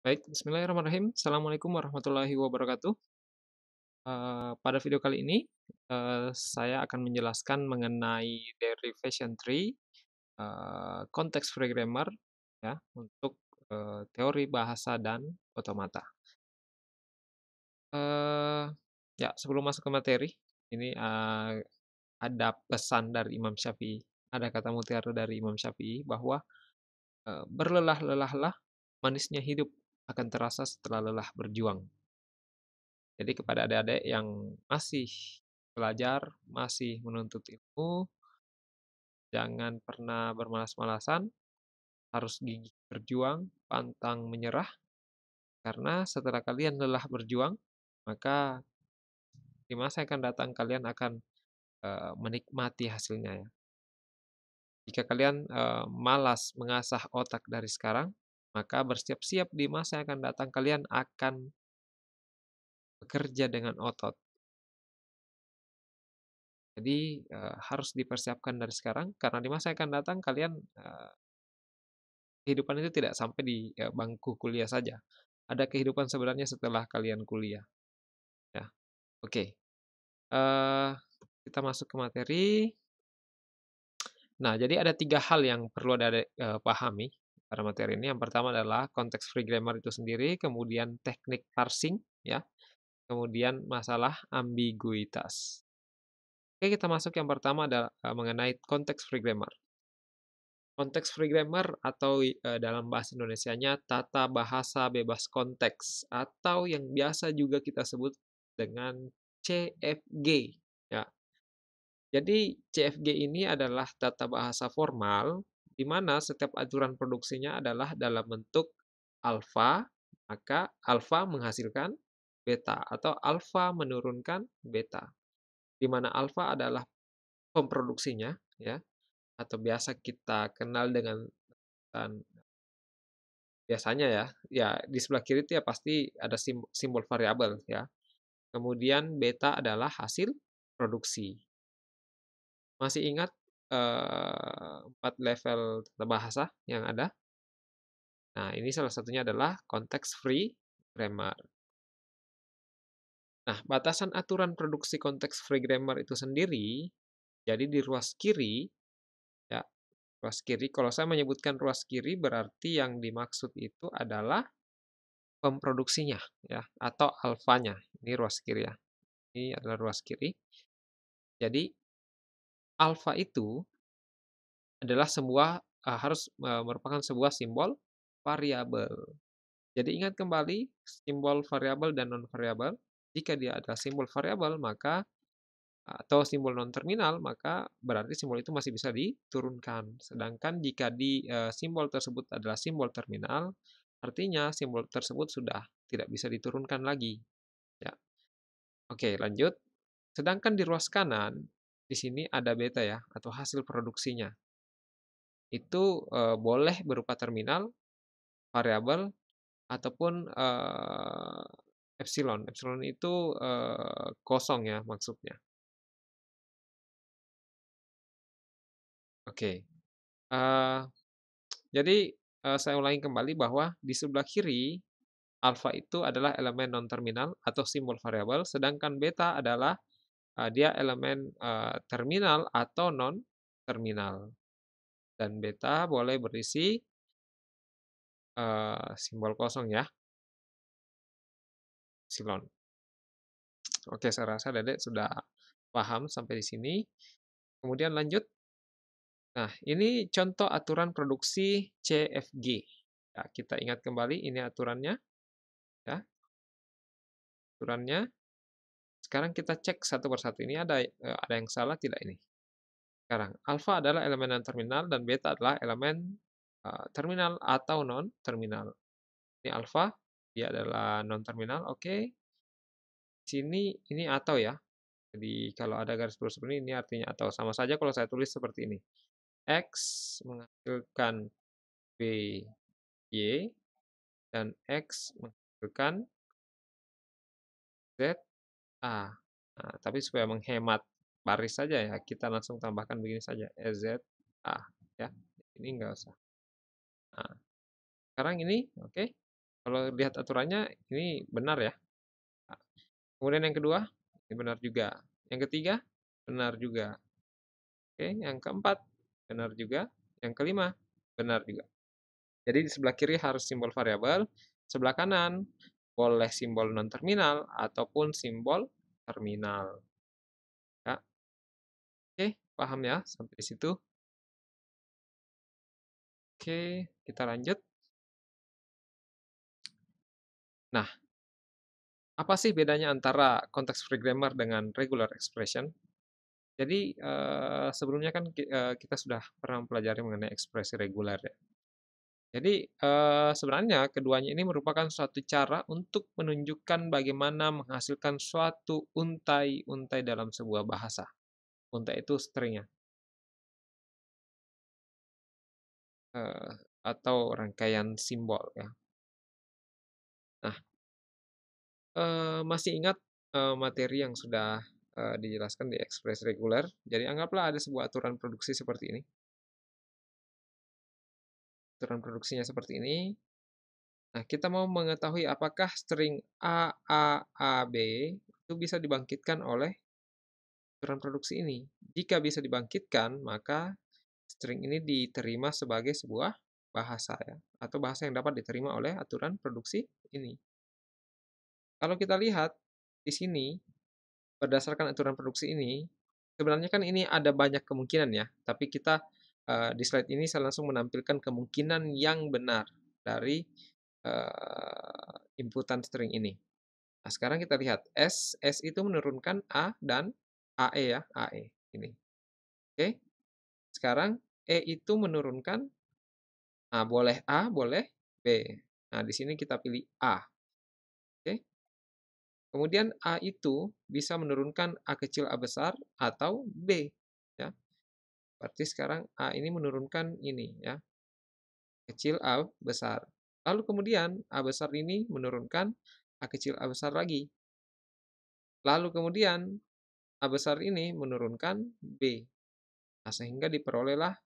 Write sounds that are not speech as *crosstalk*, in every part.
Baik, bismillahirrahmanirrahim. Assalamualaikum warahmatullahi wabarakatuh. Uh, pada video kali ini, uh, saya akan menjelaskan mengenai derivation tree, uh, konteks free grammar, ya, untuk uh, teori bahasa dan otomata. Uh, ya, sebelum masuk ke materi, ini uh, ada pesan dari Imam Syafi'i, ada kata mutiara dari Imam Syafi'i bahwa uh, berlelah-lelahlah manisnya hidup akan terasa setelah lelah berjuang. Jadi kepada adik-adik yang masih belajar, masih menuntut ilmu, jangan pernah bermalas-malasan, harus gigih berjuang, pantang menyerah, karena setelah kalian lelah berjuang, maka di masa yang akan datang kalian akan uh, menikmati hasilnya ya. Jika kalian uh, malas mengasah otak dari sekarang, maka bersiap-siap di masa yang akan datang kalian akan bekerja dengan otot. Jadi e, harus dipersiapkan dari sekarang karena di masa yang akan datang kalian e, kehidupan itu tidak sampai di e, bangku kuliah saja. Ada kehidupan sebenarnya setelah kalian kuliah. Ya, oke. Okay. Eh kita masuk ke materi. Nah, jadi ada tiga hal yang perlu ada e, pahami pada materi ini. Yang pertama adalah konteks free grammar itu sendiri, kemudian teknik parsing, ya, kemudian masalah ambiguitas. Oke, kita masuk yang pertama adalah e, mengenai konteks free grammar. Konteks free grammar atau e, dalam bahasa nya tata bahasa bebas konteks atau yang biasa juga kita sebut dengan CFG, ya. Jadi CFG ini adalah tata bahasa formal di mana setiap aturan produksinya adalah dalam bentuk alfa, maka alfa menghasilkan beta atau alfa menurunkan beta. Di mana alfa adalah pemproduksinya ya atau biasa kita kenal dengan dan, biasanya ya ya di sebelah kiri itu ya pasti ada simbol, simbol variabel ya kemudian beta adalah hasil produksi masih ingat Eh, empat level bahasa yang ada. Nah, ini salah satunya adalah konteks free grammar. Nah, batasan aturan produksi konteks free grammar itu sendiri, jadi di ruas kiri, ya, ruas kiri, kalau saya menyebutkan ruas kiri berarti yang dimaksud itu adalah pemproduksinya, ya, atau alfanya. Ini ruas kiri ya. Ini adalah ruas kiri. Jadi, alfa itu adalah sebuah uh, harus uh, merupakan sebuah simbol variabel. Jadi ingat kembali simbol variabel dan non variabel. Jika dia adalah simbol variabel maka atau simbol non terminal maka berarti simbol itu masih bisa diturunkan. Sedangkan jika di uh, simbol tersebut adalah simbol terminal, artinya simbol tersebut sudah tidak bisa diturunkan lagi. Ya. Oke, lanjut. Sedangkan di ruas kanan di sini ada beta ya atau hasil produksinya. Itu e, boleh berupa terminal, variabel ataupun e, epsilon. Epsilon itu e, kosong ya maksudnya. Oke. Okay. Uh, jadi uh, saya ulangi kembali bahwa di sebelah kiri alfa itu adalah elemen non terminal atau simbol variabel, sedangkan beta adalah Ah, dia elemen eh, terminal atau non terminal dan beta boleh berisi eh, simbol kosong ya silon oke saya rasa dedek sudah paham sampai di sini kemudian lanjut nah ini contoh aturan produksi CFG ya, kita ingat kembali ini aturannya ya aturannya sekarang kita cek satu persatu ini ada eh, ada yang salah tidak ini. Sekarang alfa adalah elemen non terminal dan beta adalah elemen uh, terminal atau non terminal. Ini alfa, dia adalah non terminal. Oke. Okay. Sini ini atau ya. Jadi kalau ada garis lurus seperti ini, ini artinya atau sama saja kalau saya tulis seperti ini. X menghasilkan B Y dan X menghasilkan Z A. Nah, ah, tapi supaya menghemat baris saja ya, kita langsung tambahkan begini saja, EZ A ya. Ini enggak usah. Nah, sekarang ini oke. Okay. Kalau lihat aturannya ini benar ya. Ah. kemudian yang kedua, ini benar juga. Yang ketiga, benar juga. Oke, okay. yang keempat, benar juga. Yang kelima, benar juga. Jadi di sebelah kiri harus simbol variabel, sebelah kanan oleh simbol non-terminal ataupun simbol terminal. Ya. Oke, paham ya sampai di situ? Oke, kita lanjut. Nah, apa sih bedanya antara konteks free grammar dengan regular expression? Jadi, eh, sebelumnya kan eh, kita sudah pernah mempelajari mengenai ekspresi reguler ya. Jadi eh, sebenarnya keduanya ini merupakan suatu cara untuk menunjukkan bagaimana menghasilkan suatu untai-untai dalam sebuah bahasa. Untai itu stringnya. Eh, atau rangkaian simbol ya. Nah, eh, masih ingat eh, materi yang sudah eh, dijelaskan di Express reguler? Jadi anggaplah ada sebuah aturan produksi seperti ini aturan produksinya seperti ini. Nah, kita mau mengetahui apakah string A, A, A, B itu bisa dibangkitkan oleh aturan produksi ini. Jika bisa dibangkitkan, maka string ini diterima sebagai sebuah bahasa ya, atau bahasa yang dapat diterima oleh aturan produksi ini. Kalau kita lihat di sini, berdasarkan aturan produksi ini, sebenarnya kan ini ada banyak kemungkinan ya, tapi kita uh, di slide ini saya langsung menampilkan kemungkinan yang benar dari uh, inputan string ini. Nah, sekarang kita lihat S, S itu menurunkan A dan AE ya, AE ini. Oke. Sekarang E itu menurunkan nah, boleh A, boleh B. Nah, di sini kita pilih A. Oke. Kemudian A itu bisa menurunkan A kecil A besar atau B ya. Berarti sekarang A ini menurunkan ini ya. Kecil A besar. Lalu kemudian A besar ini menurunkan A kecil A besar lagi. Lalu kemudian A besar ini menurunkan B. Nah, sehingga diperolehlah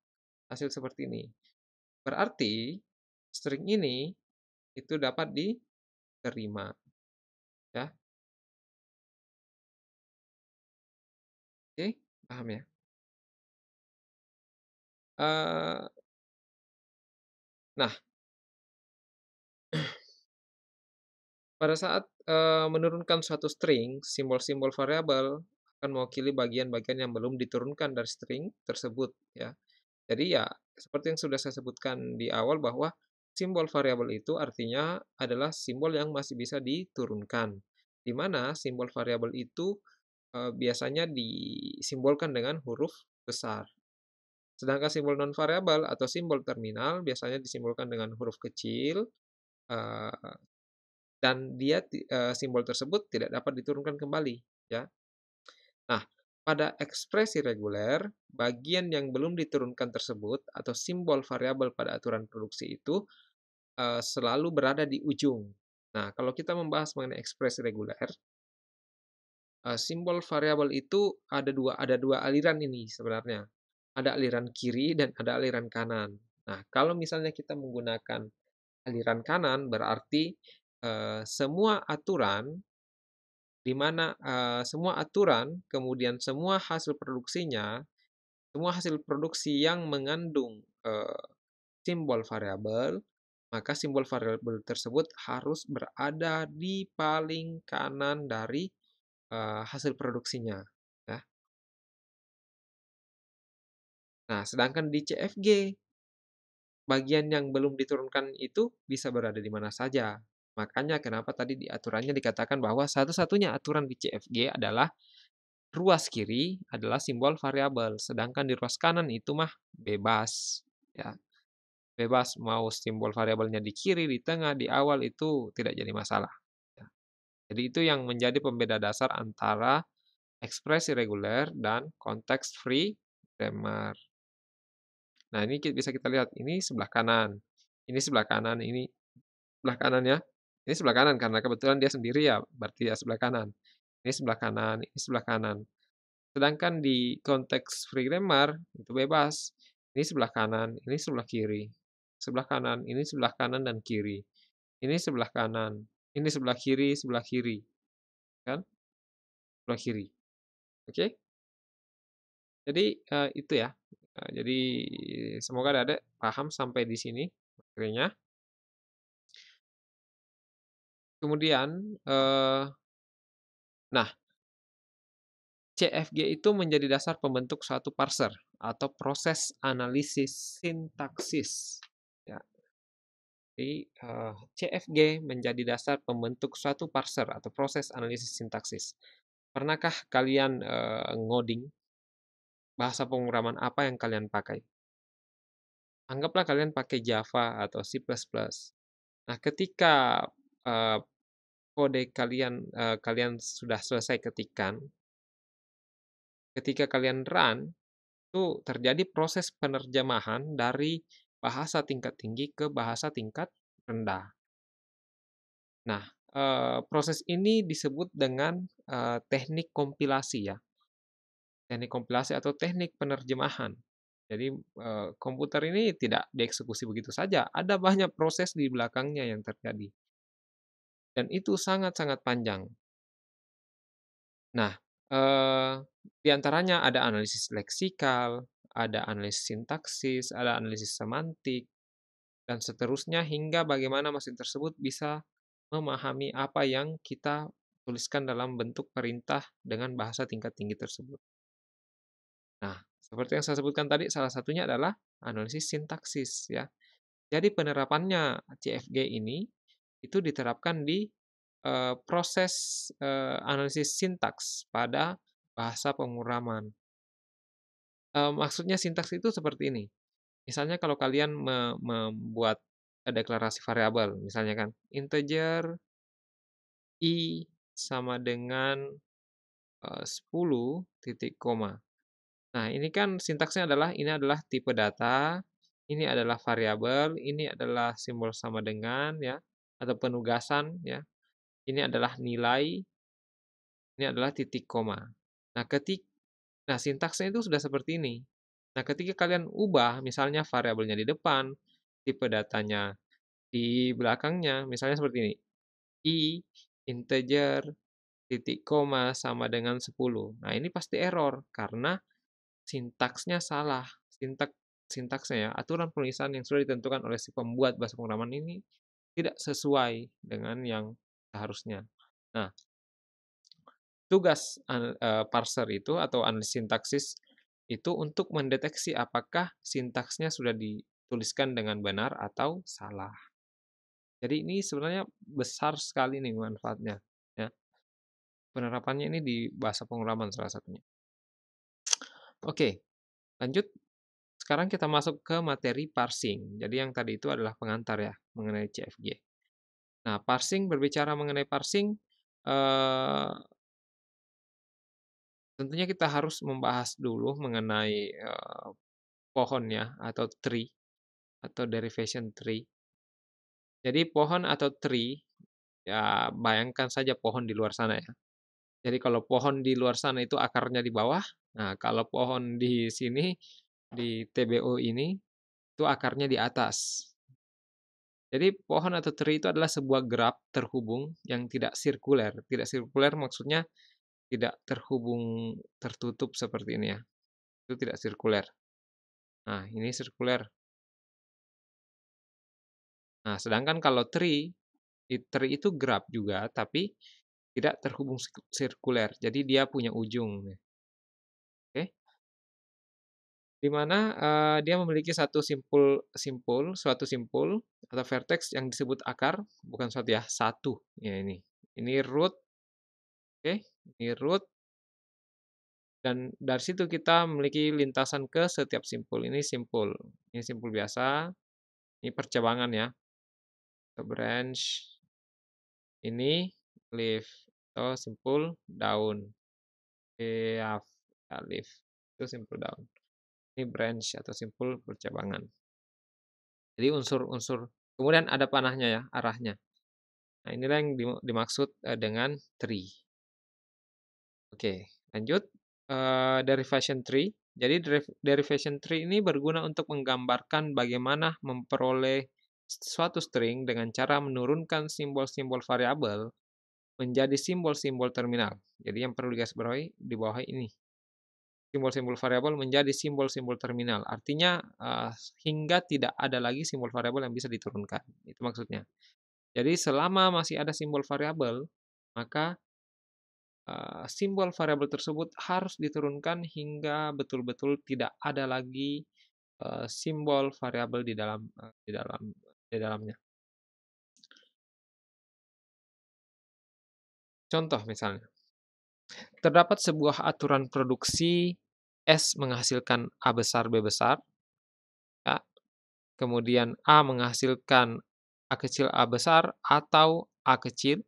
hasil seperti ini. Berarti string ini itu dapat diterima. Ya. Oke, paham ya? Uh, Nah pada saat, uh, menurunkan suatu string, simbol-simbol variabel akan mewakili bagian-bagian yang belum diturunkan dari string tersebut, ya. Jadi ya, seperti yang sudah saya sebutkan di awal bahwa simbol variabel itu artinya adalah simbol yang masih bisa diturunkan, di mana simbol variabel itu, eh, biasanya disimbolkan dengan huruf besar. Sedangkan simbol non-variabel atau simbol terminal biasanya disimbolkan dengan huruf kecil uh, dan dia uh, simbol tersebut tidak dapat diturunkan kembali, ya. Nah, pada ekspresi reguler, bagian yang belum diturunkan tersebut atau simbol variabel pada aturan produksi itu eh, selalu berada di ujung. Nah, kalau kita membahas mengenai ekspresi reguler, simbol variabel itu ada dua ada dua aliran ini sebenarnya ada aliran kiri dan ada aliran kanan. Nah, kalau misalnya kita menggunakan aliran kanan, berarti eh, semua aturan di mana eh, semua aturan, kemudian semua hasil produksinya, semua hasil produksi yang mengandung eh, simbol variabel, maka simbol variabel tersebut harus berada di paling kanan dari eh, hasil produksinya. Nah, sedangkan di CFG, bagian yang belum diturunkan itu bisa berada di mana saja. Makanya kenapa tadi di aturannya dikatakan bahwa satu-satunya aturan di CFG adalah ruas kiri adalah simbol variabel, sedangkan di ruas kanan itu mah bebas. Ya, bebas mau simbol variabelnya di kiri, di tengah, di awal itu tidak jadi masalah. Ya. Jadi itu yang menjadi pembeda dasar antara ekspresi reguler dan konteks free grammar. Nah, ini bisa kita lihat. Ini sebelah kanan. Ini sebelah kanan, ini sebelah kanan ya. Ini sebelah kanan karena kebetulan dia sendiri ya, berarti ya sebelah kanan. Ini sebelah kanan, ini sebelah kanan. Sedangkan di konteks free grammar, itu bebas. Ini sebelah kanan, ini sebelah kiri. Sebelah kanan, ini sebelah kanan dan kiri. Ini sebelah kanan, ini sebelah kiri, sebelah kiri. Kan? Sebelah kiri. Oke? Okay? Jadi, uh, itu ya Nah, jadi semoga ada paham sampai di sini materinya. Kemudian, eh, nah CFG itu menjadi dasar pembentuk suatu parser atau proses analisis sintaksis. Ya. Jadi eh, CFG menjadi dasar pembentuk suatu parser atau proses analisis sintaksis. Pernahkah kalian eh, ngoding bahasa pemrograman apa yang kalian pakai. Anggaplah kalian pakai Java atau C++. Nah, ketika uh, kode kalian uh, kalian sudah selesai ketikan, ketika kalian run, itu terjadi proses penerjemahan dari bahasa tingkat tinggi ke bahasa tingkat rendah. Nah, uh, proses ini disebut dengan uh, teknik kompilasi ya teknik kompilasi atau teknik penerjemahan. Jadi komputer ini tidak dieksekusi begitu saja, ada banyak proses di belakangnya yang terjadi. Dan itu sangat-sangat panjang. Nah, di antaranya ada analisis leksikal, ada analisis sintaksis, ada analisis semantik, dan seterusnya hingga bagaimana mesin tersebut bisa memahami apa yang kita tuliskan dalam bentuk perintah dengan bahasa tingkat tinggi tersebut. Seperti yang saya sebutkan tadi, salah satunya adalah analisis sintaksis ya. Jadi penerapannya CFG ini itu diterapkan di e, proses e, analisis sintaks pada bahasa penguraman. E, maksudnya sintaks itu seperti ini. Misalnya kalau kalian me membuat deklarasi variabel, misalnya kan integer i sama dengan 10 titik koma. Nah, ini kan sintaksnya adalah ini adalah tipe data, ini adalah variabel, ini adalah simbol sama dengan ya atau penugasan ya. Ini adalah nilai, ini adalah titik koma. Nah, ketik nah sintaksnya itu sudah seperti ini. Nah, ketika kalian ubah misalnya variabelnya di depan, tipe datanya di belakangnya, misalnya seperti ini. i integer titik koma sama dengan 10. Nah, ini pasti error karena sintaksnya salah. Sintak sintaksnya ya, aturan penulisan yang sudah ditentukan oleh si pembuat bahasa pemrograman ini tidak sesuai dengan yang seharusnya. Nah, tugas uh, parser itu atau analis sintaksis itu untuk mendeteksi apakah sintaksnya sudah dituliskan dengan benar atau salah. Jadi ini sebenarnya besar sekali nih manfaatnya. Ya. Penerapannya ini di bahasa pemrograman salah satunya. Oke, lanjut. Sekarang kita masuk ke materi parsing. Jadi yang tadi itu adalah pengantar ya mengenai CFG. Nah, parsing berbicara mengenai parsing eh, tentunya kita harus membahas dulu mengenai eh, ya atau tree atau derivation tree. Jadi pohon atau tree ya bayangkan saja pohon di luar sana ya. Jadi kalau pohon di luar sana itu akarnya di bawah, Nah, kalau pohon di sini di TBO ini itu akarnya di atas. Jadi pohon atau tree itu adalah sebuah grab terhubung yang tidak sirkuler. Tidak sirkuler maksudnya tidak terhubung tertutup seperti ini ya. Itu tidak sirkuler. Nah, ini sirkuler. Nah, sedangkan kalau tree, tree itu grab juga tapi tidak terhubung sirkuler. Jadi dia punya ujung di mana uh, dia memiliki satu simpul simpul suatu simpul atau vertex yang disebut akar bukan suatu ya satu ya ini ini root oke okay, ini root dan dari situ kita memiliki lintasan ke setiap simpul ini simpul ini simpul biasa ini percabangan ya branch ini leaf atau simpul daun ya, nah, leaf itu simpul daun ini branch atau simpul percabangan. Jadi unsur-unsur kemudian ada panahnya ya, arahnya. Nah, inilah yang dimaksud eh, dengan tree. Oke, lanjut uh, eh, derivation tree. Jadi derivation tree ini berguna untuk menggambarkan bagaimana memperoleh suatu string dengan cara menurunkan simbol-simbol variabel menjadi simbol-simbol terminal. Jadi yang perlu digarisbawahi di bawah ini simbol-simbol variabel menjadi simbol-simbol terminal. Artinya uh, hingga tidak ada lagi simbol variabel yang bisa diturunkan. Itu maksudnya. Jadi selama masih ada simbol variabel, maka uh, simbol variabel tersebut harus diturunkan hingga betul-betul tidak ada lagi uh, simbol variabel di dalam uh, di dalam di dalamnya. Contoh misalnya, terdapat sebuah aturan produksi S menghasilkan A besar, B besar. Ya. Kemudian A menghasilkan A kecil, A besar atau A kecil.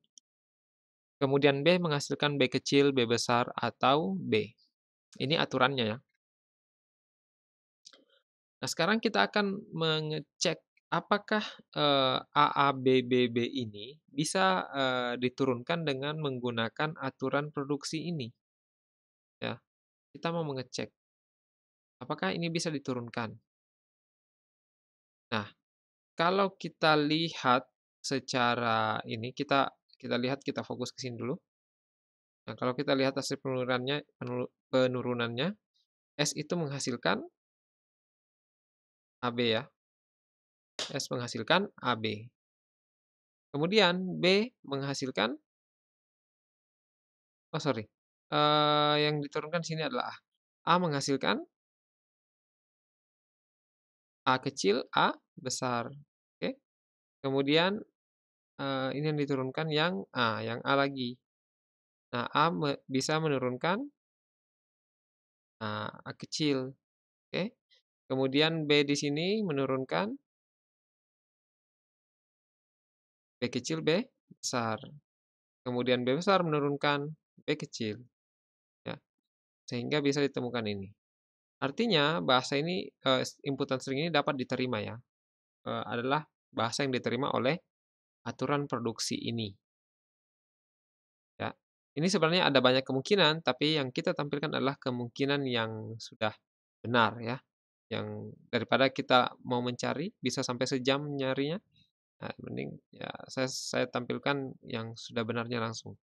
Kemudian B menghasilkan B kecil, B besar atau B. Ini aturannya ya. Nah, sekarang kita akan mengecek apakah eh, AABBB ini bisa eh, diturunkan dengan menggunakan aturan produksi ini. Ya kita mau mengecek apakah ini bisa diturunkan. Nah, kalau kita lihat secara ini kita kita lihat kita fokus ke sini dulu. Nah, kalau kita lihat hasil penurunannya penurunannya S itu menghasilkan AB ya. S menghasilkan AB. Kemudian B menghasilkan Oh, sorry uh, yang diturunkan sini adalah A. menghasilkan A kecil, A besar. Oke. Kemudian uh, ini yang diturunkan yang A, yang A lagi. Nah, A me bisa menurunkan A, A kecil. Oke. Kemudian B di sini menurunkan B kecil, B besar. Kemudian B besar menurunkan B kecil sehingga bisa ditemukan ini. Artinya bahasa ini inputan sering string ini dapat diterima ya. adalah bahasa yang diterima oleh aturan produksi ini. Ya. Ini sebenarnya ada banyak kemungkinan, tapi yang kita tampilkan adalah kemungkinan yang sudah benar ya. Yang daripada kita mau mencari bisa sampai sejam nyarinya. Nah, mending ya saya saya tampilkan yang sudah benarnya langsung.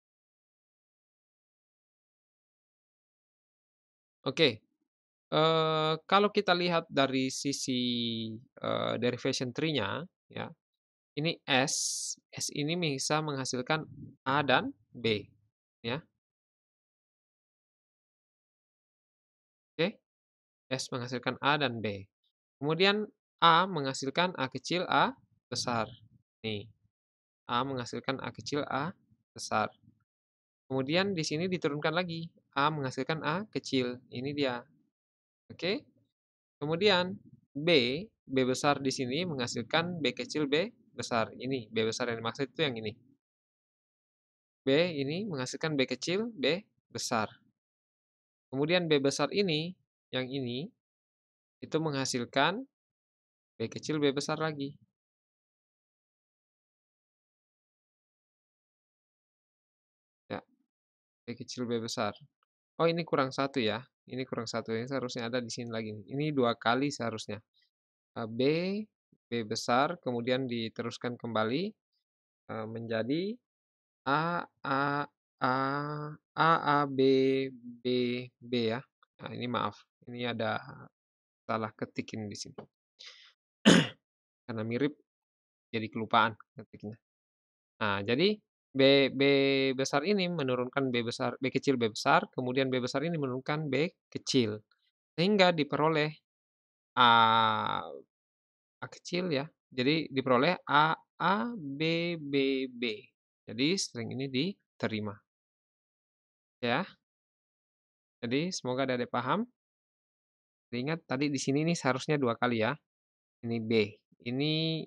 Oke, uh, kalau kita lihat dari sisi, uh, eh, derivation tree-nya ya, ini S, S ini bisa menghasilkan A dan B ya. Oke, S menghasilkan A dan B. Kemudian A menghasilkan A kecil, A besar. Nih, A menghasilkan A kecil, A besar. Kemudian di sini diturunkan lagi. A menghasilkan A kecil. Ini dia. Oke. Kemudian B, B besar di sini menghasilkan B kecil B besar. Ini B besar yang dimaksud itu yang ini. B ini menghasilkan B kecil B besar. Kemudian B besar ini, yang ini, itu menghasilkan B kecil B besar lagi. B kecil B besar. Oh ini kurang satu ya. Ini kurang satu. Ini seharusnya ada di sini lagi. Ini dua kali seharusnya. B, B besar, kemudian diteruskan kembali menjadi A, A, A, A, A, B, B, B ya. Nah, ini maaf. Ini ada salah ketikin di sini. *clears throat* Karena mirip jadi kelupaan ketiknya. Nah, jadi B B besar ini menurunkan B besar B kecil B besar, kemudian B besar ini menurunkan B kecil. Sehingga diperoleh A A kecil ya. Jadi diperoleh A A B B B. Jadi string ini diterima. Ya. Jadi semoga ada paham. Ingat tadi di sini ini seharusnya dua kali ya. Ini B, ini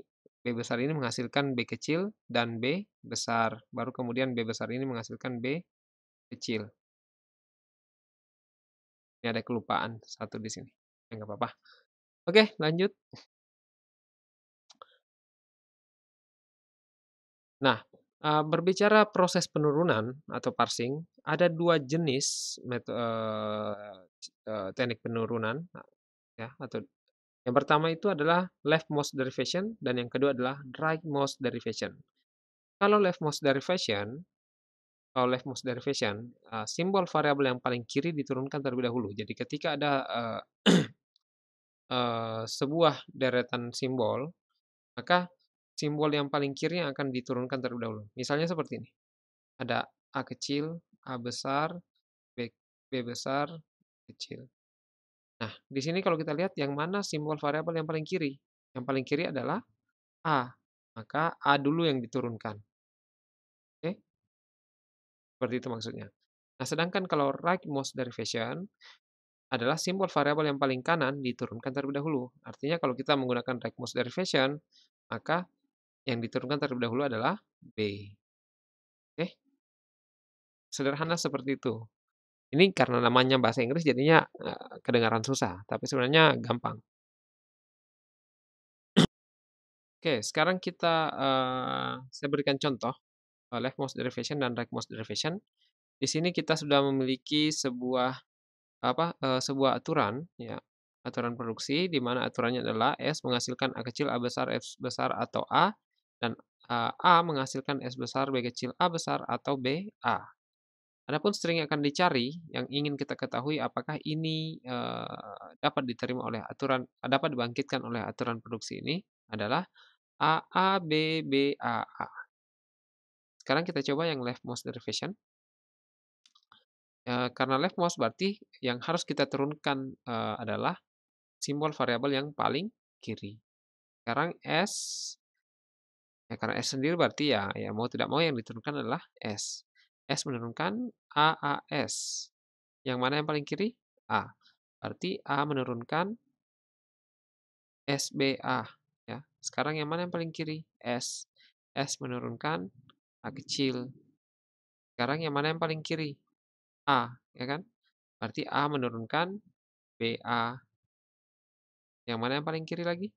B besar ini menghasilkan B kecil dan B besar. Baru kemudian B besar ini menghasilkan B kecil. Ini ada kelupaan satu di sini. Enggak ya, apa-apa. Oke, lanjut. Nah, berbicara proses penurunan atau parsing, ada dua jenis metode, teknik penurunan ya atau yang pertama itu adalah leftmost derivation dan yang kedua adalah rightmost derivation. Kalau leftmost derivation, kalau leftmost derivation, uh, simbol variabel yang paling kiri diturunkan terlebih dahulu. Jadi ketika ada uh, uh, *clears throat* sebuah deretan simbol, maka simbol yang paling kiri yang akan diturunkan terlebih dahulu. Misalnya seperti ini. Ada A kecil, A besar, B, B besar, kecil. Nah, di sini kalau kita lihat yang mana simbol variabel yang paling kiri? Yang paling kiri adalah A. Maka A dulu yang diturunkan. Oke. Seperti itu maksudnya. Nah, sedangkan kalau rightmost derivation adalah simbol variabel yang paling kanan diturunkan terlebih dahulu. Artinya kalau kita menggunakan rightmost derivation, maka yang diturunkan terlebih dahulu adalah B. Oke. Sederhana seperti itu. Ini karena namanya bahasa Inggris jadinya, uh, kedengaran susah, tapi sebenarnya gampang. Oke, sekarang kita, uh, saya berikan contoh, uh, left derivation dan right derivation. Di sini kita sudah memiliki sebuah, apa, Uh, sebuah aturan, ya, aturan produksi di mana aturannya adalah S menghasilkan A kecil, A besar, S besar atau A, dan, uh, A menghasilkan S besar, B kecil, A besar atau B, A. Adapun string yang akan dicari yang ingin kita ketahui apakah ini uh, dapat diterima oleh aturan dapat dibangkitkan oleh aturan produksi ini adalah AABBAA. Sekarang kita coba yang leftmost derivation. Uh, karena leftmost berarti yang harus kita turunkan uh, adalah simbol variabel yang paling kiri. Sekarang S, ya karena S sendiri berarti ya, ya mau tidak mau yang diturunkan adalah S. S menurunkan AAS. Yang mana yang paling kiri? A. Berarti A menurunkan SBA. Ya. Sekarang yang mana yang paling kiri? S. S menurunkan A kecil. Sekarang yang mana yang paling kiri? A. Ya kan? Berarti A menurunkan BA. Yang mana yang paling kiri lagi?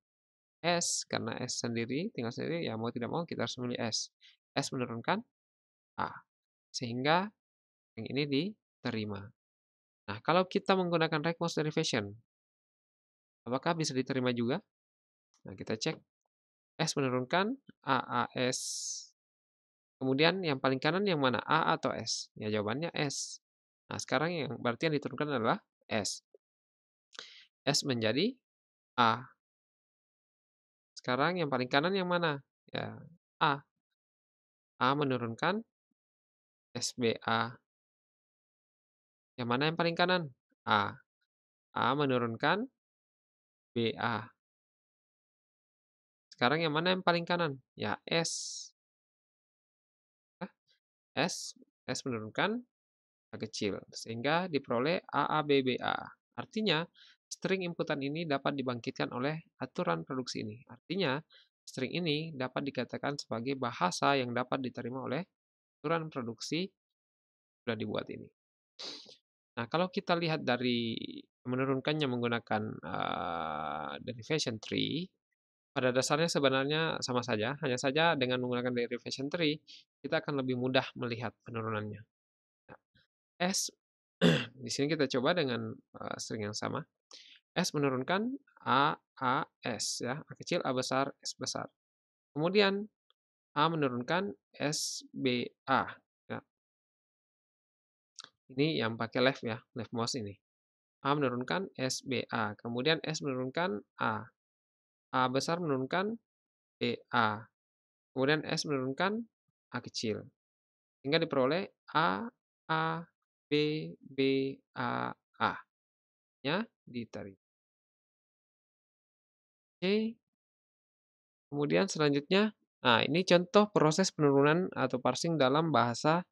S. Karena S sendiri, tinggal sendiri, ya mau tidak mau kita harus memilih S. S menurunkan A sehingga yang ini diterima. Nah, kalau kita menggunakan request derivation, apakah bisa diterima juga? Nah, kita cek. S menurunkan, A, A, S. Kemudian yang paling kanan yang mana? A atau S? Ya, jawabannya S. Nah, sekarang yang berarti yang diturunkan adalah S. S menjadi A. Sekarang yang paling kanan yang mana? Ya, A. A menurunkan SBA. Yang mana yang paling kanan? A. A menurunkan BA. Sekarang yang mana yang paling kanan? Ya, S. S, S menurunkan A kecil. Sehingga diperoleh AABBA. Artinya, string inputan ini dapat dibangkitkan oleh aturan produksi ini. Artinya, string ini dapat dikatakan sebagai bahasa yang dapat diterima oleh aturan produksi sudah dibuat ini. Nah, kalau kita lihat dari menurunkannya menggunakan uh, derivation tree, pada dasarnya sebenarnya sama saja, hanya saja dengan menggunakan derivation tree, kita akan lebih mudah melihat penurunannya. Nah, S, *clears throat* di sini kita coba dengan uh, string yang sama. S menurunkan A, A, S, ya, A kecil, A besar, S besar. Kemudian A menurunkan SBA. Ya. Ini yang pakai left ya, left mouse ini. A menurunkan SBA, kemudian S menurunkan A. A besar menurunkan BA, kemudian S menurunkan A kecil. Sehingga diperoleh A, A, B, B, A, A. Ya, ditarik. Oke. Kemudian selanjutnya Nah, ini contoh proses penurunan atau parsing dalam bahasa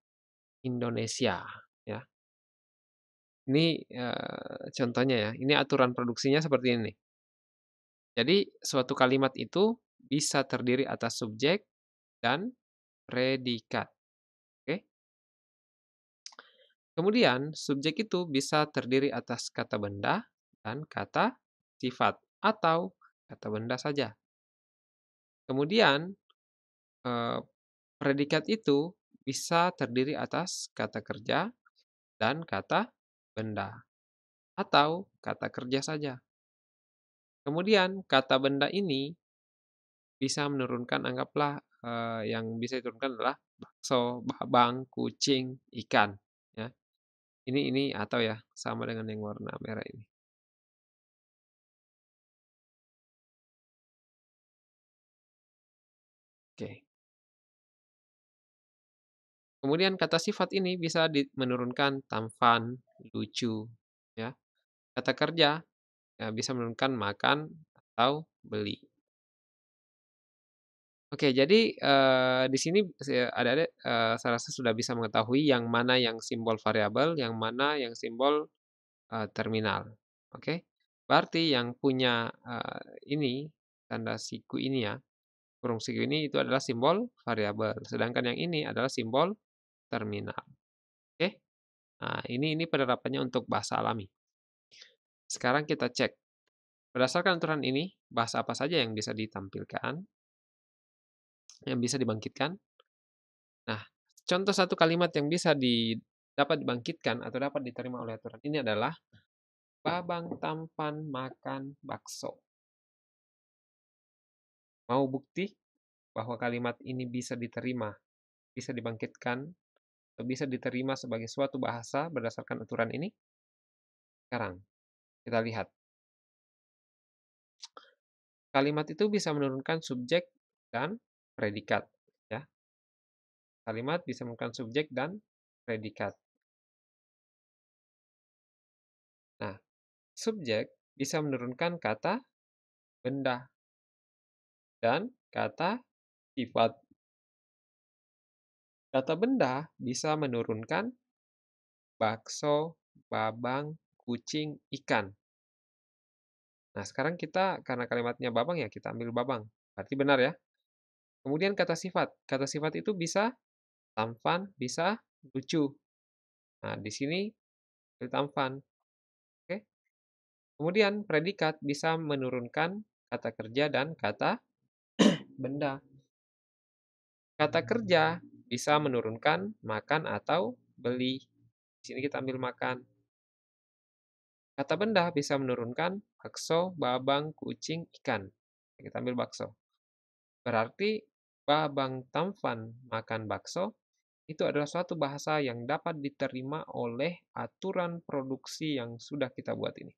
Indonesia, ya. Ini e, contohnya ya. Ini aturan produksinya seperti ini. Jadi, suatu kalimat itu bisa terdiri atas subjek dan predikat. Oke. Kemudian, subjek itu bisa terdiri atas kata benda dan kata sifat atau kata benda saja. Kemudian, Eh, predikat itu bisa terdiri atas kata kerja dan kata benda, atau kata kerja saja. Kemudian kata benda ini bisa menurunkan anggaplah, eh, yang bisa diturunkan adalah bakso, babang, kucing, ikan, ya. Ini ini atau ya, sama dengan yang warna merah ini. Kemudian kata sifat ini bisa menurunkan tampan, lucu, ya. Kata kerja ya, bisa menurunkan makan atau beli. Oke, jadi uh, di sini ada-ada uh, saya rasa sudah bisa mengetahui yang mana yang simbol variabel, yang mana yang simbol uh, terminal. Oke, berarti yang punya uh, ini tanda siku ini ya, kurung siku ini itu adalah simbol variabel, sedangkan yang ini adalah simbol terminal. Oke. Nah, ini ini penerapannya untuk bahasa alami. Sekarang kita cek. Berdasarkan aturan ini, bahasa apa saja yang bisa ditampilkan? Yang bisa dibangkitkan? Nah, contoh satu kalimat yang bisa di, dapat dibangkitkan atau dapat diterima oleh aturan ini adalah Babang tampan makan bakso. Mau bukti bahwa kalimat ini bisa diterima, bisa dibangkitkan bisa diterima sebagai suatu bahasa berdasarkan aturan ini? Sekarang, kita lihat. Kalimat itu bisa menurunkan subjek dan predikat. ya Kalimat bisa menurunkan subjek dan predikat. Nah, subjek bisa menurunkan kata benda dan kata sifat. Data benda bisa menurunkan bakso, babang, kucing, ikan. Nah, sekarang kita karena kalimatnya babang ya, kita ambil babang. Berarti benar ya. Kemudian kata sifat. Kata sifat itu bisa tampan, bisa lucu. Nah, di sini ambil tampan. Oke. Kemudian predikat bisa menurunkan kata kerja dan kata *clears throat* benda. Kata kerja bisa menurunkan, makan, atau beli. Di sini kita ambil makan. Kata benda bisa menurunkan bakso, babang, kucing, ikan. Kita ambil bakso. Berarti babang tamfan makan bakso itu adalah suatu bahasa yang dapat diterima oleh aturan produksi yang sudah kita buat ini.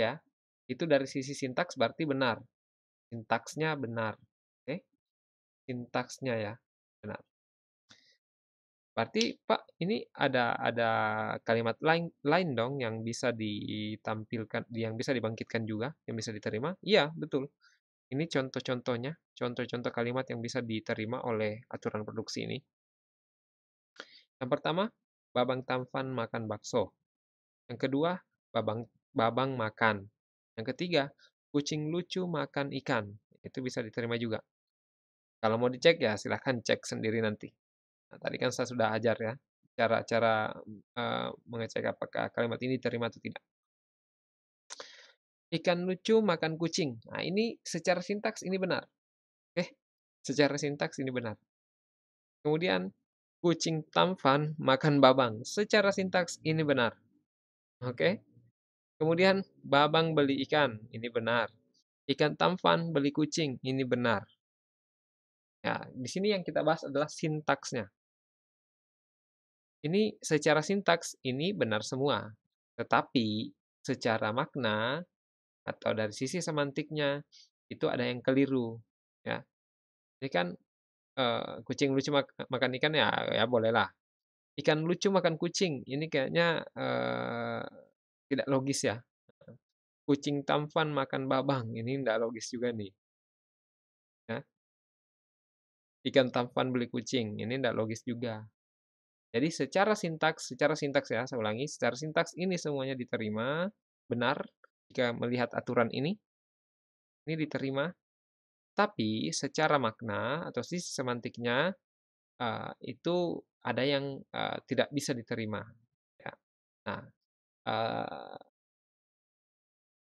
Ya, itu dari sisi sintaks berarti benar. Sintaksnya benar. Oke. Sintaksnya ya. Nah, berarti Pak, ini ada ada kalimat lain lain dong yang bisa ditampilkan, yang bisa dibangkitkan juga, yang bisa diterima? Iya, betul. Ini contoh-contohnya, contoh-contoh kalimat yang bisa diterima oleh aturan produksi ini. Yang pertama, Babang Tampan makan bakso. Yang kedua, Babang Babang makan. Yang ketiga, kucing lucu makan ikan. Itu bisa diterima juga. Kalau mau dicek ya silahkan cek sendiri nanti. Nah, tadi kan saya sudah ajar ya cara-cara uh, mengecek apakah kalimat ini terima atau tidak. Ikan lucu makan kucing. Nah, ini secara sintaks ini benar. Oke, secara sintaks ini benar. Kemudian kucing tampan makan babang. Secara sintaks ini benar. Oke. Kemudian babang beli ikan, ini benar. Ikan tampan beli kucing, ini benar. Ya, di sini yang kita bahas adalah sintaksnya. Ini secara sintaks ini benar semua, tetapi secara makna atau dari sisi semantiknya itu ada yang keliru, ya. Ini kan uh, kucing lucu mak makan ikan ya, ya bolehlah. Ikan lucu makan kucing, ini kayaknya uh, tidak logis ya. Kucing tampan makan babang, ini tidak logis juga nih. Ya ikan tampan beli kucing. Ini tidak logis juga. Jadi secara sintaks, secara sintaks ya, saya ulangi, secara sintaks ini semuanya diterima, benar jika melihat aturan ini. Ini diterima. Tapi secara makna atau sisi semantiknya uh, itu ada yang uh, tidak bisa diterima. Ya. Nah, uh,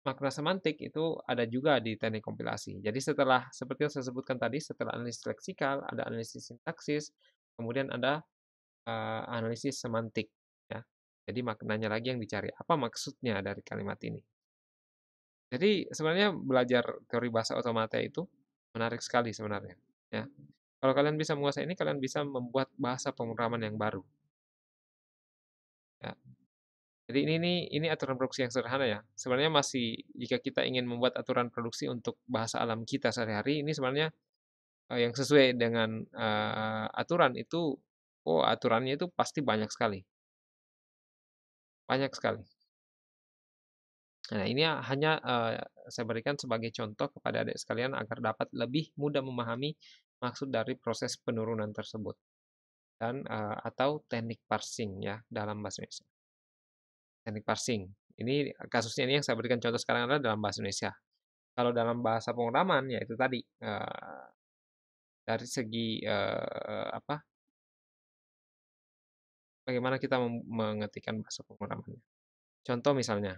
makna semantik itu ada juga di teknik kompilasi. Jadi setelah seperti yang saya sebutkan tadi, setelah analisis leksikal ada analisis sintaksis, kemudian ada uh, analisis semantik. Ya. Jadi maknanya lagi yang dicari. Apa maksudnya dari kalimat ini? Jadi sebenarnya belajar teori bahasa otomata itu menarik sekali sebenarnya. Ya. Kalau kalian bisa menguasai ini, kalian bisa membuat bahasa pemrograman yang baru. Ya. Jadi ini ini ini aturan produksi yang sederhana ya. Sebenarnya masih jika kita ingin membuat aturan produksi untuk bahasa alam kita sehari-hari ini sebenarnya uh, yang sesuai dengan uh, aturan itu oh aturannya itu pasti banyak sekali. Banyak sekali. Nah, ini ya hanya uh, saya berikan sebagai contoh kepada adik sekalian agar dapat lebih mudah memahami maksud dari proses penurunan tersebut dan uh, atau teknik parsing ya dalam bahasa Indonesia teknik parsing. Ini kasusnya ini yang saya berikan contoh sekarang adalah dalam bahasa Indonesia. Kalau dalam bahasa penguraman ya itu tadi uh, dari segi uh, apa? Bagaimana kita mengetikkan bahasa penguramannya. Contoh misalnya.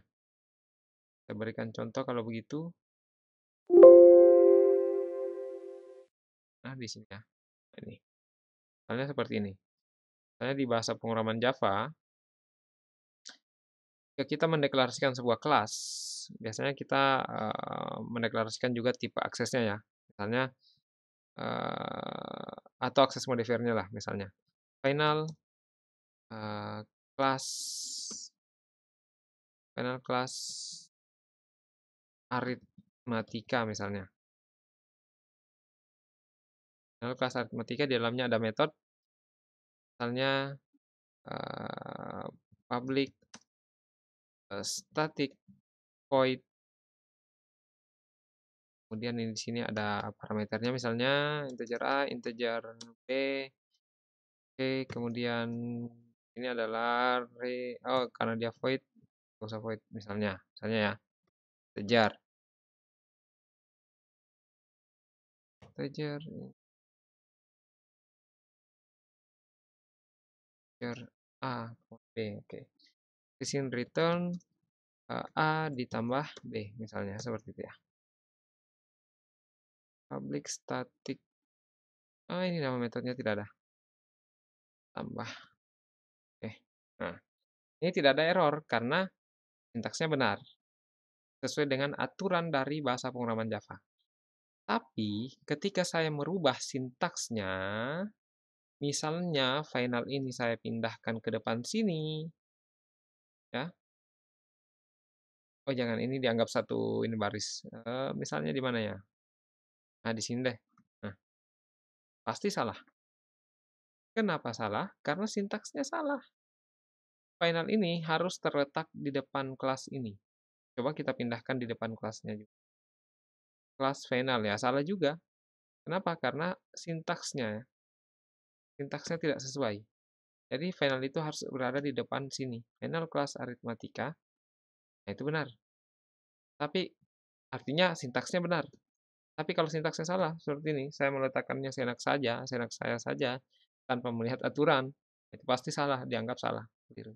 Saya berikan contoh kalau begitu. Nah, di sini ya. Ini. Misalnya seperti ini. Misalnya di bahasa penguraman Java, kita mendeklarasikan sebuah kelas, biasanya kita uh, mendeklarasikan juga tipe aksesnya ya, misalnya uh, atau akses modifiernya lah misalnya. Final uh, class, final class aritmatika misalnya. Final class aritmatika di dalamnya ada metode misalnya uh, public uh, static void kemudian ini di sini ada parameternya misalnya integer a integer b oke kemudian ini adalah re oh karena dia void gak usah void misalnya misalnya ya integer integer integer a b oke di sini return uh, A ditambah B misalnya seperti itu ya public static oh ini nama metodenya tidak ada tambah oke okay. nah ini tidak ada error karena sintaksnya benar sesuai dengan aturan dari bahasa pemrograman Java tapi ketika saya merubah sintaksnya misalnya final ini saya pindahkan ke depan sini Ya. Oh jangan, ini dianggap satu ini baris. E, misalnya di mana ya? Nah, di sini deh. Nah, pasti salah. Kenapa salah? Karena sintaksnya salah. Final ini harus terletak di depan kelas ini. Coba kita pindahkan di depan kelasnya juga. Kelas final ya, salah juga. Kenapa? Karena sintaksnya ya. sintaksnya tidak sesuai. Jadi final itu harus berada di depan sini. Final kelas aritmatika. Nah, itu benar. Tapi artinya sintaksnya benar. Tapi kalau sintaksnya salah, seperti ini, saya meletakkannya senak saja, senak saya saja, tanpa melihat aturan, itu pasti salah, dianggap salah. Gitu.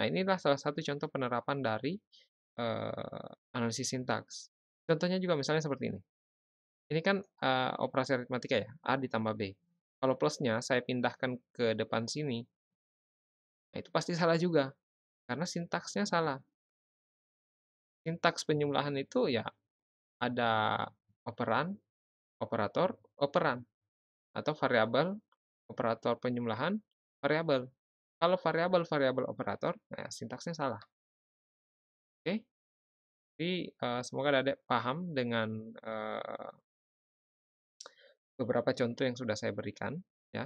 Nah, inilah salah satu contoh penerapan dari uh, analisis sintaks. Contohnya juga misalnya seperti ini. Ini kan uh, operasi aritmatika ya, A ditambah B. Kalau plusnya saya pindahkan ke depan sini, Nah, itu pasti salah juga karena sintaksnya salah. Sintaks penjumlahan itu ya ada operan, operator, operan atau variabel, operator penjumlahan, variabel. Kalau variabel variabel operator, nah sintaksnya salah. Oke. Okay? Jadi uh, semoga ada paham dengan uh, beberapa contoh yang sudah saya berikan ya.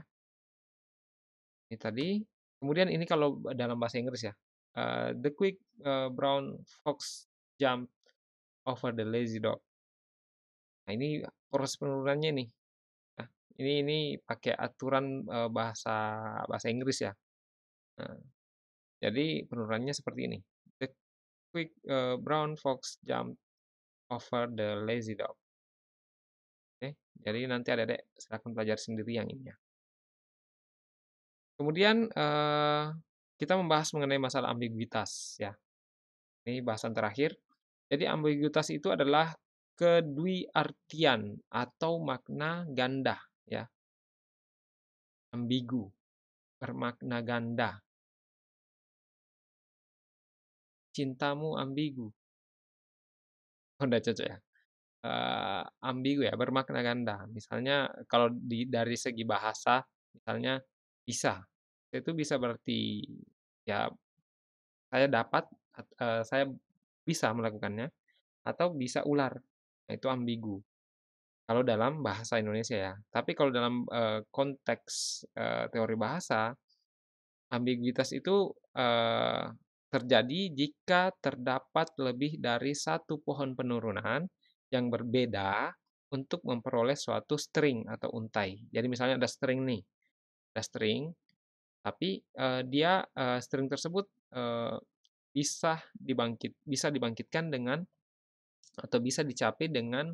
Ini tadi Kemudian ini kalau dalam bahasa Inggris ya. Uh, the quick uh, brown fox jump over the lazy dog. Nah, ini proses penurunannya nih. Nah, ini ini pakai aturan uh, bahasa bahasa Inggris ya. Nah, jadi penurunannya seperti ini. The quick uh, brown fox jump over the lazy dog. Oke, jadi nanti ada dek silakan pelajari sendiri yang ini ya. Kemudian eh, kita membahas mengenai masalah ambiguitas ya. Ini bahasan terakhir. Jadi ambiguitas itu adalah artian atau makna ganda ya. Ambigu bermakna ganda. Cintamu ambigu. Oh, cocok ya. Uh, ambigu ya bermakna ganda. Misalnya kalau di, dari segi bahasa, misalnya bisa. Itu bisa berarti ya saya dapat uh, saya bisa melakukannya atau bisa ular. Nah, itu ambigu. Kalau dalam bahasa Indonesia ya. Tapi kalau dalam uh, konteks uh, teori bahasa ambiguitas itu uh, terjadi jika terdapat lebih dari satu pohon penurunan yang berbeda untuk memperoleh suatu string atau untai. Jadi misalnya ada string nih string tapi uh, dia uh, string tersebut uh, bisa dibangkit bisa dibangkitkan dengan atau bisa dicapai dengan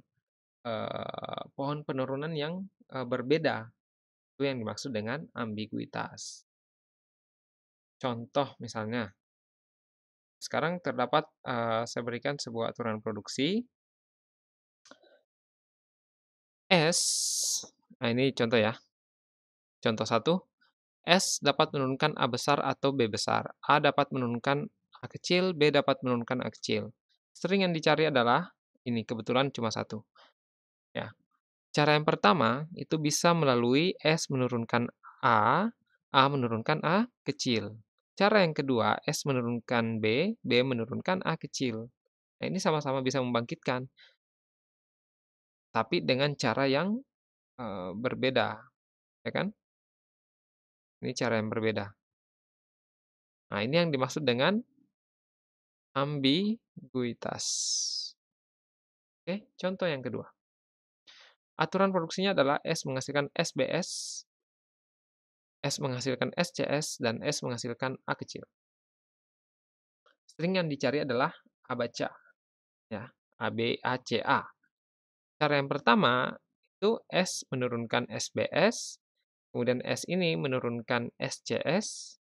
uh, pohon penurunan yang uh, berbeda itu yang dimaksud dengan ambiguitas contoh misalnya sekarang terdapat uh, saya berikan sebuah aturan produksi S nah ini contoh ya Contoh satu, S dapat menurunkan A besar atau B besar. A dapat menurunkan A kecil, B dapat menurunkan A kecil. Sering yang dicari adalah, ini kebetulan cuma satu. Ya. Cara yang pertama, itu bisa melalui S menurunkan A, A menurunkan A kecil. Cara yang kedua, S menurunkan B, B menurunkan A kecil. Nah, ini sama-sama bisa membangkitkan. Tapi dengan cara yang e, berbeda. Ya kan? Ini cara yang berbeda. Nah, ini yang dimaksud dengan ambiguitas. Oke, contoh yang kedua. Aturan produksinya adalah S menghasilkan SBS, S menghasilkan SCS, dan S menghasilkan A kecil. String yang dicari adalah A baca. Ya, A A B C A. Cara yang pertama itu S menurunkan SBS, Kemudian S ini menurunkan scs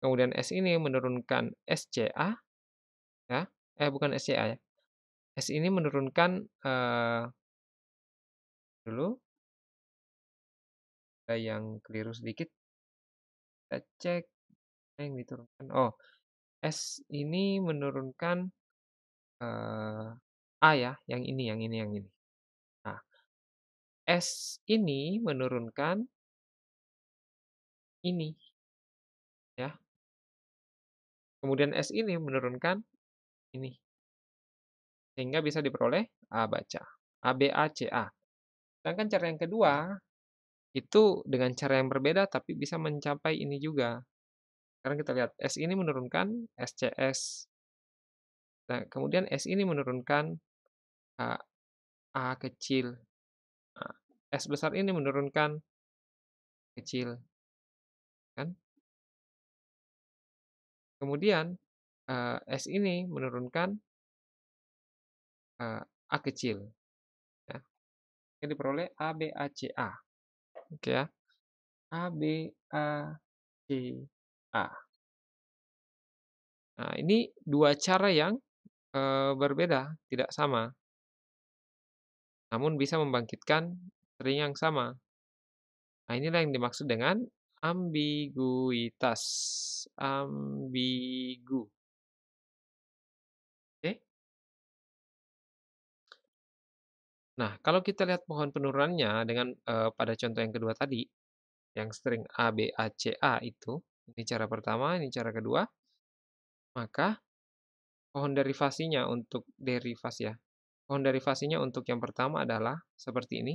Kemudian S ini menurunkan sca Ya, eh bukan sca ya. S ini menurunkan uh, dulu ada yang keliru sedikit. Kita cek yang diturunkan. Oh, S ini menurunkan uh, A ya, yang ini, yang ini, yang ini. Nah, S ini menurunkan ini. Ya. Kemudian S ini menurunkan ini. Sehingga bisa diperoleh A baca. A, B, A, C, A. Sedangkan cara yang kedua, itu dengan cara yang berbeda tapi bisa mencapai ini juga. Sekarang kita lihat, S ini menurunkan s S. Nah, kemudian S ini menurunkan A, A kecil. Nah, s besar ini menurunkan kecil. Kan? Kemudian, uh, eh, S ini menurunkan uh, A kecil, ya. Yang diperoleh ABACA. Oke ya. ABACA. Nah, ini dua cara yang, uh, berbeda, tidak sama. Namun bisa membangkitkan string yang sama. Nah, inilah yang dimaksud dengan Ambiguitas, ambigu. Oke. Eh? Nah, kalau kita lihat pohon penurunannya dengan eh, pada contoh yang kedua tadi, yang string A, B, A, C, A itu, ini cara pertama, ini cara kedua, maka pohon derivasinya untuk derivas ya, pohon derivasinya untuk yang pertama adalah seperti ini,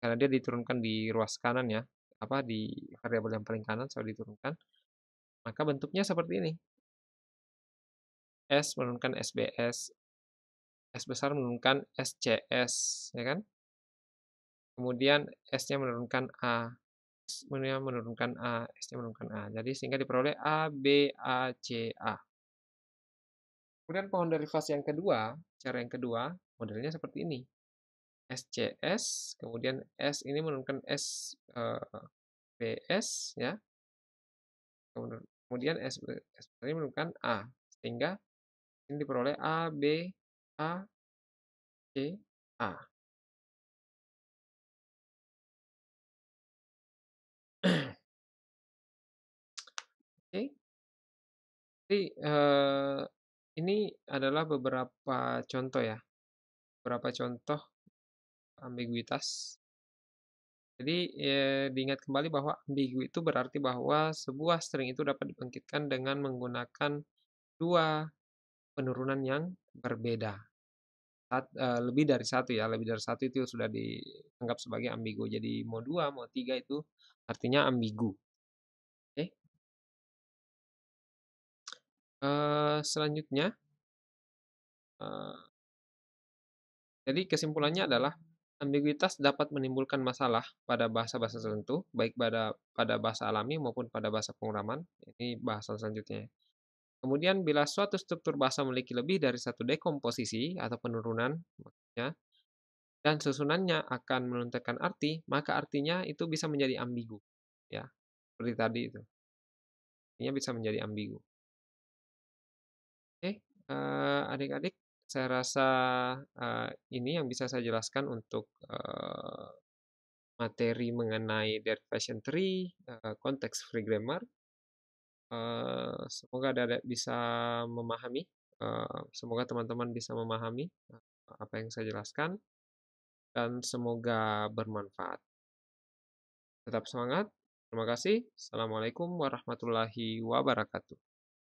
karena dia diturunkan di ruas kanan ya, apa di variabel yang paling kanan selalu diturunkan maka bentuknya seperti ini S menurunkan SBS S besar menurunkan SCS ya kan kemudian S-nya menurunkan A S nya menurunkan A S-nya menurunkan A jadi sehingga diperoleh A B A C A kemudian pohon derivasi yang kedua cara yang kedua modelnya seperti ini SCS, kemudian S ini menurunkan S uh, ya. Kemudian S, S ini menurunkan A sehingga ini diperoleh A B A C A. Oke. Okay. Jadi uh, ini adalah beberapa contoh ya. Beberapa contoh ambiguitas. Jadi ya, diingat kembali bahwa ambigu itu berarti bahwa sebuah string itu dapat dibangkitkan dengan menggunakan dua penurunan yang berbeda. Sat, uh, lebih dari satu ya, lebih dari satu itu sudah dianggap sebagai ambigu. Jadi mau dua, mau tiga itu artinya ambigu. Oke. Okay. E, uh, selanjutnya, uh, jadi kesimpulannya adalah Ambiguitas dapat menimbulkan masalah pada bahasa-bahasa tertentu, baik pada pada bahasa alami maupun pada bahasa pengurangan. Ini bahasa selanjutnya. Kemudian bila suatu struktur bahasa memiliki lebih dari satu dekomposisi atau penurunan, maksudnya, dan susunannya akan menuntutkan arti, maka artinya itu bisa menjadi ambigu, ya, seperti tadi itu. Ini bisa menjadi ambigu. Oke, eh, adik-adik, saya rasa uh, ini yang bisa saya jelaskan untuk uh, materi mengenai derivation tree, uh, eh, konteks free grammar. Uh, semoga ada, bisa memahami, uh, semoga teman-teman bisa memahami apa yang saya jelaskan, dan semoga bermanfaat. Tetap semangat, terima kasih. Assalamualaikum warahmatullahi wabarakatuh.